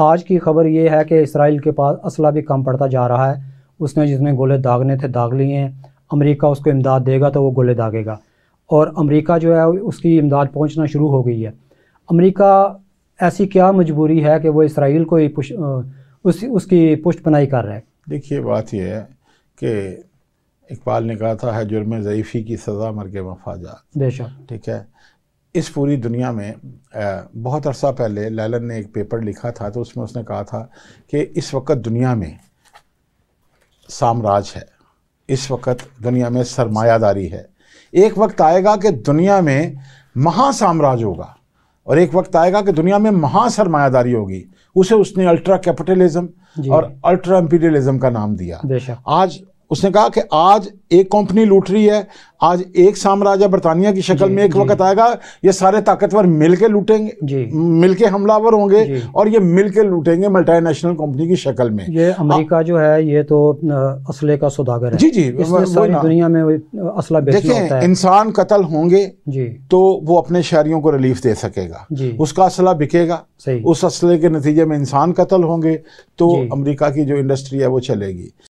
आज की खबर ये है कि इसराइल के पास असला भी कम पड़ता जा रहा है उसने जितने गोले दागने थे दाग लिए हैं अमेरिका उसको इमदाद देगा तो वो गोले दागेगा और अमेरिका जो है उसकी इमदाद पहुंचना शुरू हो गई है अमेरिका ऐसी क्या मजबूरी है कि वो इसराइल को ही पुश उस, उसकी पुष्ट पनाई कर रहा है देखिए बात यह है कि इकबाल ने कहा था है जुर्म ज़यफ़ी की सज़ा मर के मफाजा बेशक ठीक है इस पूरी दुनिया में बहुत अरसा पहले लैलन ने एक पेपर लिखा था तो उसमें उसने कहा था कि इस वक्त दुनिया में साम्राज्य है इस वक्त दुनिया में सरमायादारी है एक वक्त आएगा कि दुनिया में महासाम्राज्य होगा और एक वक्त आएगा कि दुनिया में महासरमायादारी होगी उसे उसने अल्ट्रा कैपिटलिज्म और अल्ट्रा इम्पीरियलिज्म का नाम दिया आज उसने कहा कि आज एक कंपनी लूट रही है आज एक साम्राज्य बरतानिया की शक्ल में एक वक्त आएगा ये सारे ताकतवर मिलके लूटेंगे मिलके हमलावर होंगे और ये मिलके लूटेंगे मल्टीनेशनल कंपनी की शक्ल में ये अमेरिका जो है ये तो असले का सौदागर है जी जी सारी दुनिया में असला देखें इंसान कत्ल होंगे तो वो अपने शहरियों को रिलीफ दे सकेगा उसका असला बिकेगा उस असले के नतीजे में इंसान कत्ल होंगे तो अमरीका की जो इंडस्ट्री है वो चलेगी